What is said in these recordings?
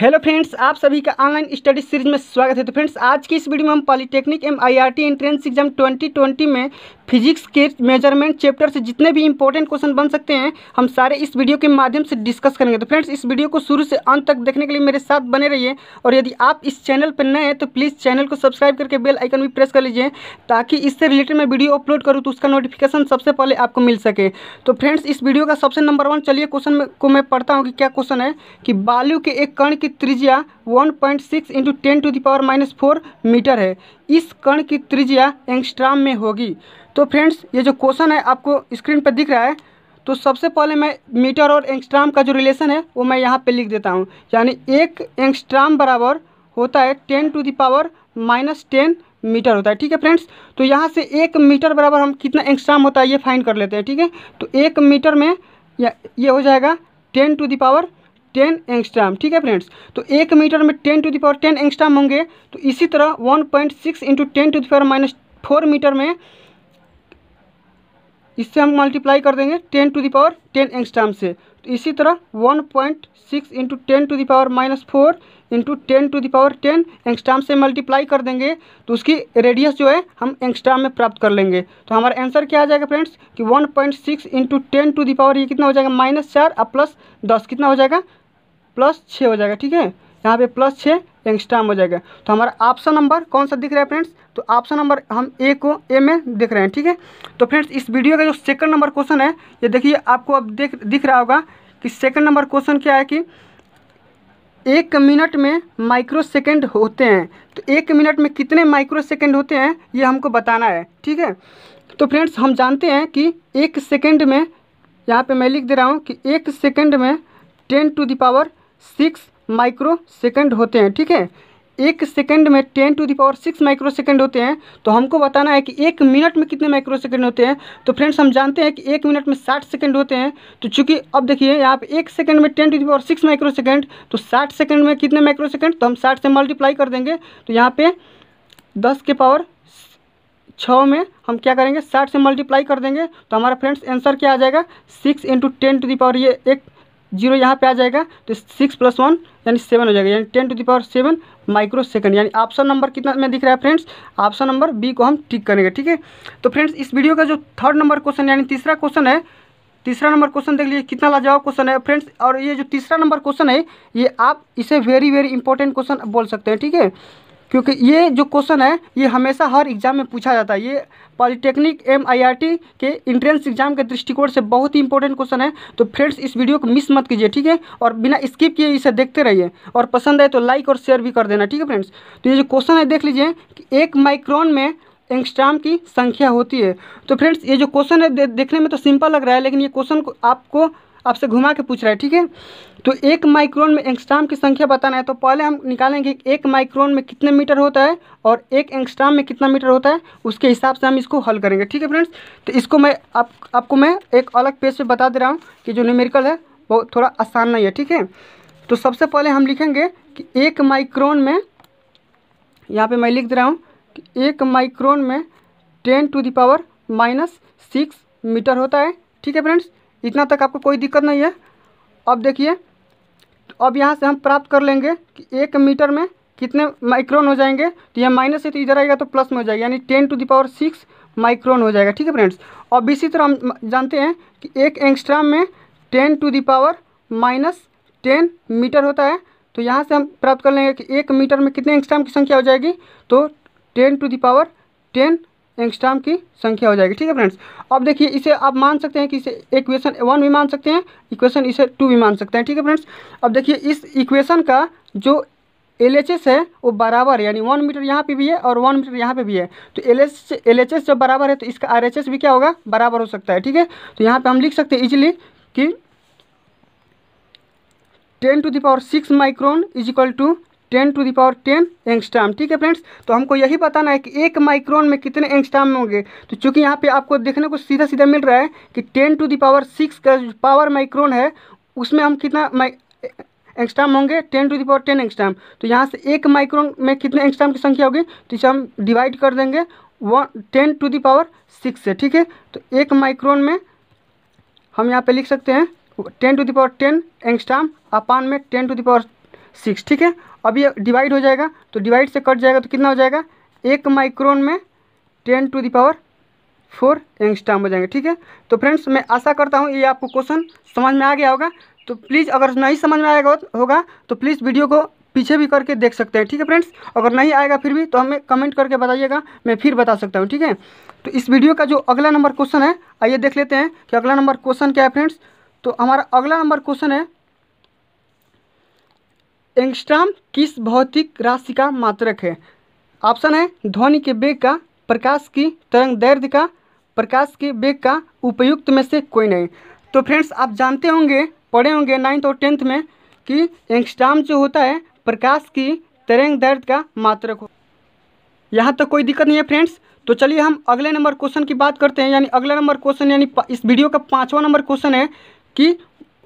hello friends आप सभी का ऑनलाइन स्टडी सीरीज में स्वागत है तो फ्रेंड्स आज की इस वीडियो में हम polytechnic M T entrance exam 2020 में फिजिक्स के मेजरमेंट चैप्टर से जितने भी इंपॉर्टेंट क्वेश्चन बन सकते हैं हम सारे इस वीडियो के माध्यम से डिस्कस करेंगे तो फ्रेंड्स इस वीडियो को शुरू से अंत तक देखने के लिए मेरे साथ बने रहिए और यदि आप इस चैनल पर नए हैं तो प्लीज़ चैनल को सब्सक्राइब करके बेल आइकन भी प्रेस कर लीजिए ताकि इससे रिलेटेड मैं वीडियो अपलोड करूँ तो उसका नोटिफिकेशन सबसे पहले आपको मिल सके तो फ्रेंड्स इस वीडियो का सबसे नंबर वन चलिए क्वेश्चन को मैं पढ़ता हूँ कि क्या क्वेश्चन है कि बालू के एक कण की त्रिज्या 1.6 point six into ten to the power minus four metre है इस कण की त्रिज्या एंगस्ट्राम में होगी तो फ्रेंड्स ये जो क्वेश्चन है आपको स्क्रीन पर दिख रहा है तो सबसे पहले मैं मीटर और एंगस्ट्राम का जो रिलेशन है वो मैं यहाँ पे लिख देता हूँ यानी एक एंगस्ट्राम बराबर होता है ten to the power minus ten metre होता है ठीक है फ्रेंड्स तो यहाँ से एक मीटर बराबर हम कितना एंगस्ट्राम होता है ये फाइन कर लेते हैं ठीक है तो एक मीटर में ये हो जाएगा ten to the power ten angstrom ठीक है फ्रेंड्स तो एक मीटर में ten to the power ten angstrom होंगे तो इसी तरह one point six into ten to the power minus four metre में इससे हम मल्टीप्लाई कर देंगे ten to the power ten angstrom से तो इसी तरह one point six into ten to the power minus four into ten to the power ten angstrom से मल्टीप्लाई कर देंगे तो उसकी रेडियस जो है हम एंगस्ट्राम में प्राप्त कर लेंगे तो हमारा आंसर क्या आ जाएगा फ्रेंड्स कि one point six into ten to the power ये कितना हो जाएगा माइनस चार और प्लस दस कितना हो जाएगा प्लस छः हो जाएगा ठीक है यहाँ पे प्लस छः एंगस्टाम हो जाएगा तो हमारा ऑप्शन नंबर कौन सा दिख रहा है फ्रेंड्स तो ऑप्शन नंबर हम ए को ए में देख रहे हैं ठीक है तो फ्रेंड्स इस वीडियो का जो सेकंड नंबर क्वेश्चन है ये देखिए आपको अब देख दिख रहा होगा कि सेकंड नंबर क्वेश्चन क्या है कि एक मिनट में माइक्रो सेकेंड होते हैं तो एक मिनट में कितने माइक्रो सेकेंड होते हैं ये हमको बताना है ठीक है तो फ्रेंड्स हम जानते हैं कि एक सेकेंड में यहाँ पर मैं लिख दे रहा हूँ कि एक सेकेंड में ten to the power six microsecond होते हैं ठीक है एक सेकंड में ten to the power six microsecond होते हैं तो हमको बताना है कि एक मिनट में कितने माइक्रो सेकेंड होते हैं तो फ्रेंड्स हम जानते हैं कि एक मिनट में साठ सेकेंड होते हैं तो चूंकि अब देखिए यहाँ पे एक सेकंड में ten to the power six microsecond तो साठ सेकेंड में कितने माइक्रो सेकेंड तो हम साठ से मल्टीप्लाई कर देंगे तो यहाँ पर दस के पावर छः में हम क्या करेंगे साठ से मल्टीप्लाई कर देंगे तो हमारा फ्रेंड्स आंसर क्या आ जाएगा six into ten to power ये एक जीरो यहाँ पे आ जाएगा तो सिक्स प्लस वन यानी सेवन हो जाएगा यानी ten to the power seven microsecond यानी ऑप्शन नंबर कितना में दिख रहा है फ्रेंड्स ऑप्शन नंबर बी को हम टिक करेंगे ठीक है तो फ्रेंड्स इस वीडियो का जो थर्ड नंबर क्वेश्चन यानी तीसरा क्वेश्चन है तीसरा नंबर क्वेश्चन देख लीजिए कितना लाजवाब क्वेश्चन है फ्रेंड्स और ये जो तीसरा नंबर क्वेश्चन है ये आप इसे वेरी वेरी इंपॉर्टेंट क्वेश्चन बोल सकते हैं ठीक है क्योंकि ये जो क्वेश्चन है ये हमेशा हर एग्ज़ाम में पूछा जाता है ये पॉलिटेक्निक एम के इंट्रेंस एग्जाम के दृष्टिकोण से बहुत ही इंपॉर्टेंट क्वेश्चन है तो फ्रेंड्स इस वीडियो को मिस मत कीजिए ठीक है और बिना स्किप किए इसे देखते रहिए और पसंद आए तो लाइक और शेयर भी कर देना ठीक है फ्रेंड्स तो ये जो क्वेश्चन है देख लीजिए कि एक माइक्रोन में एंगस्ट्राम की संख्या होती है तो फ्रेंड्स ये जो क्वेश्चन है देखने में तो सिंपल लग रहा है लेकिन ये क्वेश्चन को आपको आपसे घुमा के पूछ रहा है ठीक है तो एक माइक्रोन में एंगस्ट्राम की संख्या बताना है तो पहले हम निकालेंगे कि एक माइक्रोन में कितने मीटर होता है और एक एंगस्ट्राम में कितना मीटर होता है उसके हिसाब से हम इसको हल करेंगे ठीक है फ्रेंड्स तो इसको मैं आप आपको मैं एक अलग पेज पर बता दे रहा हूँ कि जो न्यूमेरिकल है वो थोड़ा आसान नहीं है ठीक है तो सबसे पहले हम लिखेंगे कि एक माइक्रोन में यहाँ पर मैं लिख दे रहा हूँ कि एक माइक्रोन में ten to the power minus six metre होता है ठीक है फ्रेंड्स इतना तक आपको कोई दिक्कत नहीं है अब देखिए अब यहाँ से हम प्राप्त कर लेंगे कि एक मीटर में कितने माइक्रोन हो जाएंगे तो यह माइनस है तो इधर आएगा तो प्लस में हो जाएगा यानी ten to the power six micron हो जाएगा ठीक है फ्रेंड्स अब इसी तरह हम जानते हैं कि एक एंगस्ट्रा में ten to the power minus ten metre होता है तो यहाँ से हम प्राप्त कर लेंगे कि एक मीटर में कितने एंगस्ट्राम की संख्या हो जाएगी तो ten to the power ten angstrom की संख्या हो जाएगी ठीक है फ्रेंड्स अब देखिए इसे आप मान सकते हैं कि इसे इक्वेशन वन भी मान सकते हैं इक्वेशन इसे टू भी मान सकते हैं ठीक है फ्रेंड्स अब देखिए इस इक्वेशन का जो एल एच एस है वो बराबर यानी वन मीटर यहाँ पे भी है और वन मीटर यहाँ पे भी है तो L H L H S जब बराबर है तो इसका आर एच एस भी क्या होगा बराबर हो सकता है ठीक है तो यहाँ पे हम लिख सकते हैं इजीली कि ten to the power six micron is equal to ten to power ten angstrom ठीक है फ्रेंड्स तो हमको यही बताना है कि एक माइक्रोन में कितने एंगस्टाम होंगे तो चूंकि यहाँ पे आपको देखने को सीधा सीधा मिल रहा है कि टेन टू पावर सिक्स का जो पावर माइक्रोन है उसमें हम कितना एंगस्टाम होंगे ten to the power ten angstrom तो यहाँ से एक माइक्रोन में कितने एंगस्टाम की संख्या होगी तो इसे हम डिवाइड कर देंगे one ten to power six से ठीक है तो एक माइक्रोन में हम यहाँ पे लिख सकते हैं ten to power ten angstrom अपान में टेन टू दावर सिक्स ठीक है अब ये डिवाइड हो जाएगा तो डिवाइड से कट जाएगा तो कितना हो जाएगा एक माइक्रोन में ten to the power four angstrom हो जाएंगे ठीक है तो फ्रेंड्स मैं आशा करता हूँ ये आपको क्वेश्चन समझ में आ गया होगा तो प्लीज़ अगर नहीं समझ में आएगा होगा तो प्लीज़ वीडियो को पीछे भी करके देख सकते हैं ठीक है फ्रेंड्स अगर नहीं आएगा फिर भी तो हमें कमेंट करके बताइएगा मैं फिर बता सकता हूँ ठीक है तो इस वीडियो का जो अगला नंबर क्वेश्चन है आइए देख लेते हैं कि अगला नंबर क्वेश्चन क्या है फ्रेंड्स तो हमारा अगला नंबर क्वेश्चन है एंगस्ट्राम किस भौतिक राशि का मात्रक है ऑप्शन है ध्वनि के वेग का प्रकाश की तरंग दैर्ध्य का प्रकाश के वेग का उपयुक्त में से कोई नहीं तो फ्रेंड्स आप जानते होंगे पढ़े होंगे नाइन्थ और टेंथ में कि एंगस्ट्राम जो होता है प्रकाश की तरंग दर्द का मात्रक हो यहाँ तक तो कोई दिक्कत नहीं है फ्रेंड्स तो चलिए हम अगले नंबर क्वेश्चन की बात करते हैं यानी अगला नंबर क्वेश्चन यानी इस वीडियो का पाँचवा नंबर क्वेश्चन है कि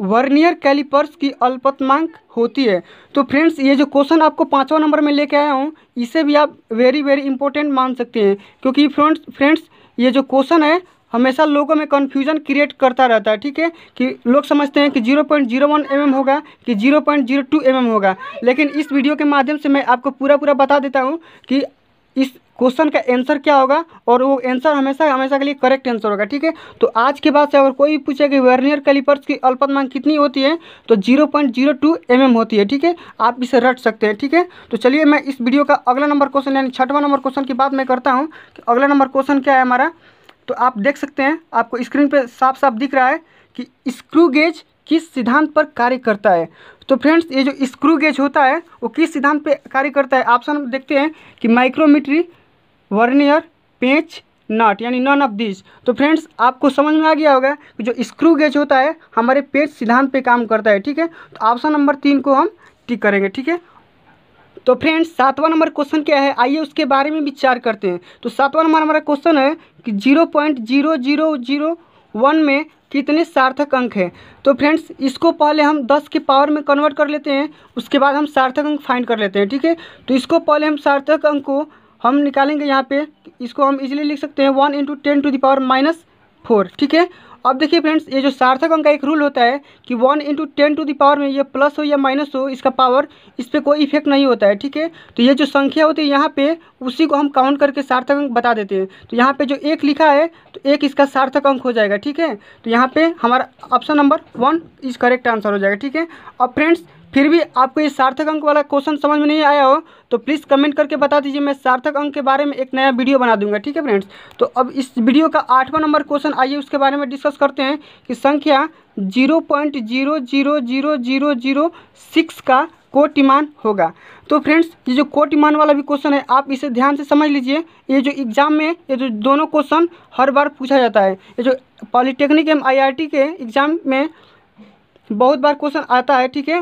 वर्नियर कैलिपर्स की अल्पतमांक होती है तो फ्रेंड्स ये जो क्वेश्चन आपको पाँचवा नंबर में लेके आया हूँ इसे भी आप वेरी वेरी इंपॉर्टेंट मान सकते हैं क्योंकि फ्रेंड्स फ्रेंड्स ये जो क्वेश्चन है हमेशा लोगों में कन्फ्यूजन क्रिएट करता रहता है ठीक है कि लोग समझते हैं कि 0.01 पॉइंट mm होगा कि 0.02 पॉइंट mm होगा लेकिन इस वीडियो के माध्यम से मैं आपको पूरा पूरा बता देता हूँ कि इस क्वेश्चन का आंसर क्या होगा और वो आंसर हमेशा हमेशा के लिए करेक्ट आंसर होगा ठीक है तो आज के बाद से अगर कोई भी पूछे कि वर्नियर कैलिपर्स की अल्पत मांग कितनी होती है तो zero point zero two M M होती है ठीक है आप इसे रट सकते हैं ठीक है तो चलिए मैं इस वीडियो का अगला नंबर क्वेश्चन यानी छठवां नंबर क्वेश्चन की बात मैं करता हूँ कि अगला नंबर क्वेश्चन क्या है हमारा तो आप देख सकते हैं आपको स्क्रीन पर साफ साफ दिख रहा है कि स्क्रू गेज किस सिद्धांत पर कार्य करता है तो फ्रेंड्स ये जो स्क्रू गेज होता है वो किस सिद्धांत पर कार्य करता है ऑप्शन देखते हैं कि माइक्रोमीट्री वर्नियर पेंच नॉट यानी नॉन ऑफ दिस तो फ्रेंड्स आपको समझ में आ गया होगा कि जो स्क्रू गेज होता है हमारे पेज सिद्धांत पे काम करता है ठीक है तो ऑप्शन नंबर तीन को हम टिक करेंगे ठीक है तो फ्रेंड्स सातवां नंबर क्वेश्चन क्या है आइए उसके बारे में विचार करते हैं तो सातवां नंबर हमारा क्वेश्चन है कि zero point zero zero zero one में कितने सार्थक अंक हैं तो फ्रेंड्स इसको पहले हम दस के पावर में कन्वर्ट कर लेते हैं उसके बाद हम सार्थक अंक फाइंड कर लेते हैं ठीक है तो इसको पहले हम सार्थक अंक को हम निकालेंगे यहाँ पे इसको हम इजीली लिख सकते हैं one into ten to the power minus four ठीक है अब देखिए फ्रेंड्स ये जो सार्थक अंक का एक रूल होता है कि one into ten to the power में ये प्लस हो या माइनस हो इसका पावर इस पर कोई इफेक्ट नहीं होता है ठीक है तो ये जो संख्या होती है यहाँ पे उसी को हम काउंट करके सार्थक अंक बता देते हैं तो यहाँ पे जो एक लिखा है तो एक इसका सार्थक अंक हो जाएगा ठीक है तो यहाँ पे हमारा option number one is correct answer हो जाएगा ठीक है अब फ्रेंड्स फिर भी आपको ये सार्थक अंक वाला क्वेश्चन समझ में नहीं आया हो तो प्लीज़ कमेंट करके बता दीजिए मैं सार्थक अंक के बारे में एक नया वीडियो बना दूंगा ठीक है फ्रेंड्स तो अब इस वीडियो का आठवां नंबर क्वेश्चन आइए उसके बारे में डिस्कस करते हैं कि संख्या zero point zero zero zero zero zero six का कोटिमान होगा तो फ्रेंड्स ये जो कोटिमान वाला भी क्वेश्चन है आप इसे ध्यान से समझ लीजिए ये जो एग्ज़ाम में ये जो दोनों क्वेश्चन हर बार पूछा जाता है ये जो पॉलिटेक्निक एवं टी के एग्ज़ाम में बहुत बार क्वेश्चन आता है ठीक है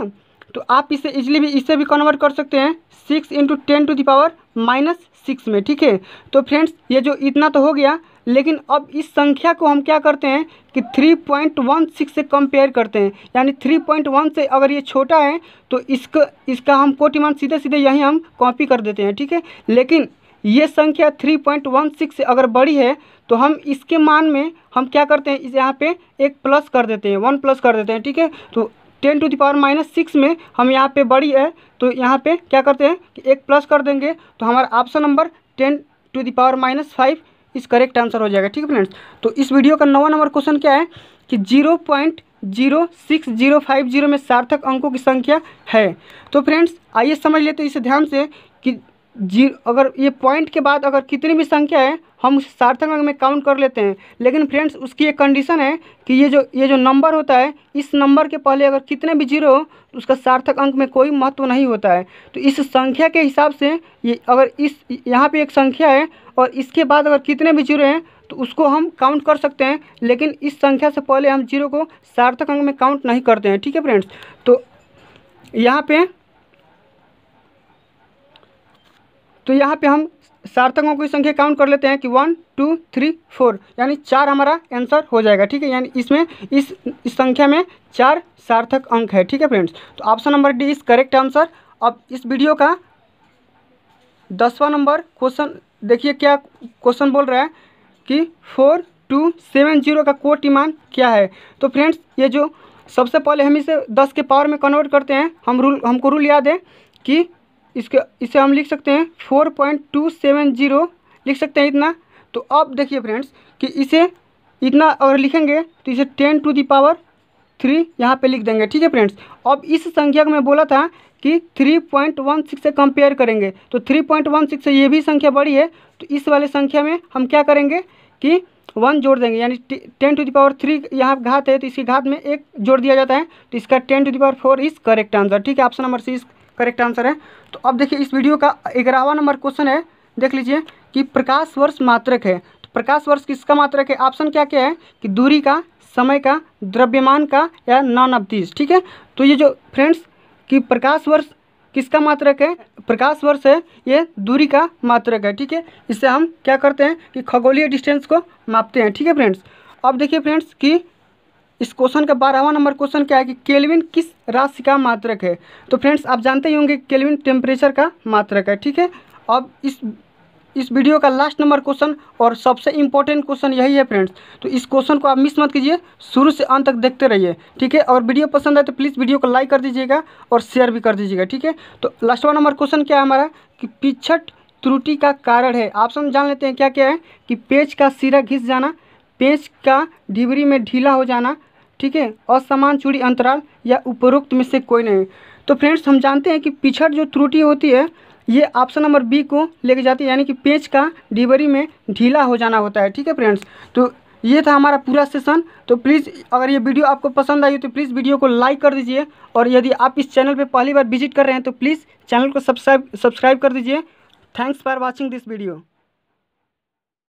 तो आप इसे इजिली भी इसे भी कन्वर्ट कर सकते हैं six into ten to the power minus six में ठीक है तो फ्रेंड्स ये जो इतना तो हो गया लेकिन अब इस संख्या को हम क्या करते हैं कि 3.16 से कंपेयर करते हैं यानी 3.1 से अगर ये छोटा है तो इसका इसका हम कोटिमान सीधे सीधे यहीं हम कॉपी कर देते हैं ठीक है लेकिन ये संख्या 3.16 से अगर बड़ी है तो हम इसके मान में हम क्या करते हैं इस यहाँ पे एक प्लस कर देते हैं वन प्लस कर देते हैं ठीक है तो ten to the power minus six में हम यहाँ पे बड़ी है तो यहाँ पे क्या करते हैं कि एक प्लस कर देंगे तो हमारा option number ten to the power minus five is correct answer हो जाएगा ठीक है फ्रेंड्स तो इस वीडियो का नवा नंबर क्वेश्चन क्या है कि zero point zero six zero five zero में सार्थक अंकों की संख्या है तो फ्रेंड्स आइए समझ लेते इसे ध्यान से कि जी अगर ये पॉइंट के बाद अगर कितनी भी संख्या है हम उस सार्थक अंक में काउंट कर लेते हैं लेकिन फ्रेंड्स उसकी एक कंडीशन है कि ये जो ये जो नंबर होता है इस नंबर के पहले अगर कितने भी जीरो हो तो उसका सार्थक अंक में कोई महत्व नहीं होता है तो इस संख्या के हिसाब से ये अगर इस यहाँ पे एक संख्या है और इसके बाद अगर कितने भी जीरो हैं तो उसको हम काउंट कर सकते हैं लेकिन इस संख्या से पहले हम जीरो को सार्थक अंक में काउंट नहीं करते हैं ठीक है फ्रेंड्स तो यहाँ पर तो यहाँ पे हम सार्थकों की संख्या काउंट कर लेते हैं कि वन टू थ्री फोर यानी चार हमारा आंसर हो जाएगा ठीक है यानी इसमें इस इस संख्या में चार सार्थक अंक है ठीक है फ्रेंड्स तो option number D is correct answer अब इस वीडियो का दसवां नंबर क्वेश्चन देखिए क्या क्वेश्चन बोल रहा है कि फोर टू सेवन जीरो का कोट ईमान क्या है तो फ्रेंड्स ये जो सबसे पहले हम इसे दस के पावर में कन्वर्ट करते हैं हम रूल हमको रूल याद है कि इसके इसे हम लिख सकते हैं four point two seven zero लिख सकते हैं इतना तो अब देखिए फ्रेंड्स कि इसे इतना अगर लिखेंगे तो इसे ten to the power three यहाँ पे लिख देंगे ठीक है फ्रेंड्स अब इस संख्या को मैं बोला था कि थ्री पॉइंट वन सिक्स से कंपेयर करेंगे तो थ्री पॉइंट वन सिक्स से ये भी संख्या बड़ी है तो इस वाले संख्या में हम क्या करेंगे कि वन जोड़ देंगे यानी ten to the power three यहाँ घात है तो इसकी घात में एक जोड़ दिया जाता है तो इसका ten to the power four is correct answer ठीक है option number C correct answer है तो अब देखिए इस वीडियो का ग्यारहवा नंबर क्वेश्चन है देख लीजिए कि प्रकाश वर्ष मात्रक है तो प्रकाश वर्ष किसका मात्रक है ऑप्शन क्या क्या है कि दूरी का समय का द्रव्यमान का या नॉन अवधीज ठीक है तो ये जो फ्रेंड्स कि प्रकाश वर्ष किसका मात्रक है प्रकाश वर्ष है ये दूरी का मात्रक है ठीक है इससे हम क्या करते हैं कि खगोलीय डिस्टेंस को मापते हैं ठीक है फ्रेंड्स अब देखिए फ्रेंड्स कि इस क्वेश्चन का बारहवा नंबर क्वेश्चन क्या है कि केल्विन किस राशि का मात्रक है तो फ्रेंड्स आप जानते ही होंगे केल्विन टेम्परेचर का मात्रक है ठीक है अब इस इस वीडियो का लास्ट नंबर क्वेश्चन और सबसे इम्पोर्टेंट क्वेश्चन यही है फ्रेंड्स तो इस क्वेश्चन को आप मिस मत कीजिए शुरू से अंत तक देखते रहिए ठीक है और वीडियो पसंद आए तो प्लीज़ वीडियो को लाइक कर दीजिएगा और शेयर भी कर दीजिएगा ठीक है तो लास्टवा नंबर क्वेश्चन क्या है हमारा कि पिछट त्रुटि का कारण है ऑप्शन जान लेते हैं क्या क्या है कि पेज का सिरा घिस जाना पेज का डिबरी में ढीला हो जाना ठीक है असमान चूड़ी अंतराल या उपरोक्त में से कोई नहीं तो फ्रेंड्स हम जानते हैं कि पिछड़ जो त्रुटि होती है ये ऑप्शन नंबर बी को लेके जाती है यानी कि पेज का डिबरी में ढीला हो जाना होता है ठीक है फ्रेंड्स तो ये था हमारा पूरा सेशन तो प्लीज़ अगर ये वीडियो आपको पसंद आई तो प्लीज़ वीडियो को लाइक कर दीजिए और यदि आप इस चैनल पर पहली बार विजिट कर रहे हैं तो प्लीज़ चैनल को सब्सक्राइब सब्सक्राइब कर दीजिए thanks for watching this video